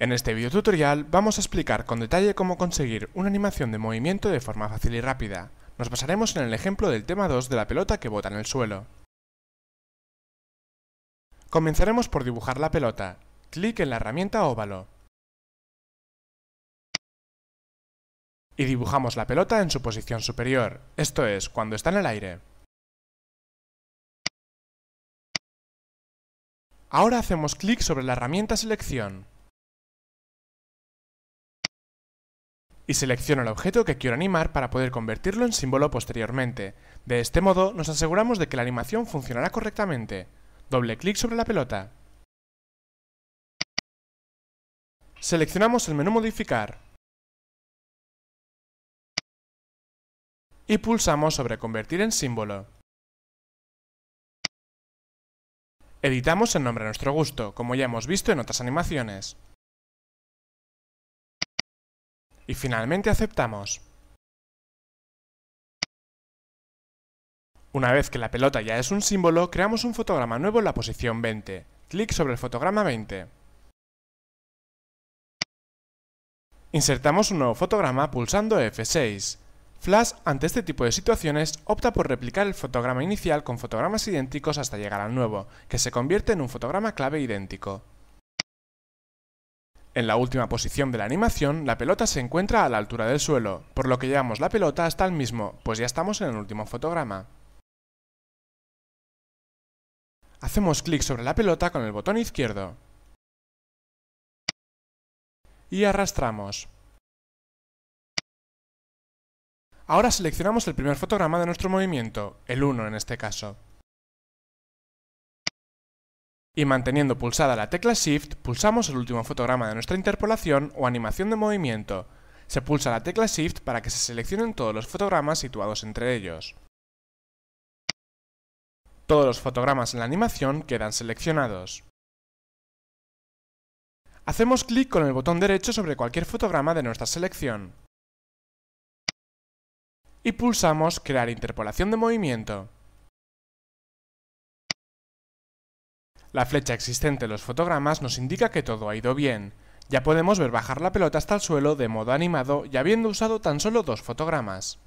En este video tutorial vamos a explicar con detalle cómo conseguir una animación de movimiento de forma fácil y rápida. Nos basaremos en el ejemplo del tema 2 de la pelota que bota en el suelo. Comenzaremos por dibujar la pelota. Clic en la herramienta óvalo. Y dibujamos la pelota en su posición superior, esto es, cuando está en el aire. Ahora hacemos clic sobre la herramienta Selección. y selecciono el objeto que quiero animar para poder convertirlo en símbolo posteriormente. De este modo nos aseguramos de que la animación funcionará correctamente. Doble clic sobre la pelota. Seleccionamos el menú Modificar y pulsamos sobre Convertir en símbolo. Editamos el nombre a nuestro gusto, como ya hemos visto en otras animaciones y finalmente aceptamos. Una vez que la pelota ya es un símbolo, creamos un fotograma nuevo en la posición 20. Clic sobre el fotograma 20. Insertamos un nuevo fotograma pulsando F6. Flash, ante este tipo de situaciones, opta por replicar el fotograma inicial con fotogramas idénticos hasta llegar al nuevo, que se convierte en un fotograma clave idéntico. En la última posición de la animación, la pelota se encuentra a la altura del suelo, por lo que llevamos la pelota hasta el mismo, pues ya estamos en el último fotograma. Hacemos clic sobre la pelota con el botón izquierdo. Y arrastramos. Ahora seleccionamos el primer fotograma de nuestro movimiento, el 1 en este caso. Y manteniendo pulsada la tecla Shift, pulsamos el último fotograma de nuestra interpolación o animación de movimiento. Se pulsa la tecla Shift para que se seleccionen todos los fotogramas situados entre ellos. Todos los fotogramas en la animación quedan seleccionados. Hacemos clic con el botón derecho sobre cualquier fotograma de nuestra selección. Y pulsamos Crear interpolación de movimiento. La flecha existente en los fotogramas nos indica que todo ha ido bien. Ya podemos ver bajar la pelota hasta el suelo de modo animado y habiendo usado tan solo dos fotogramas.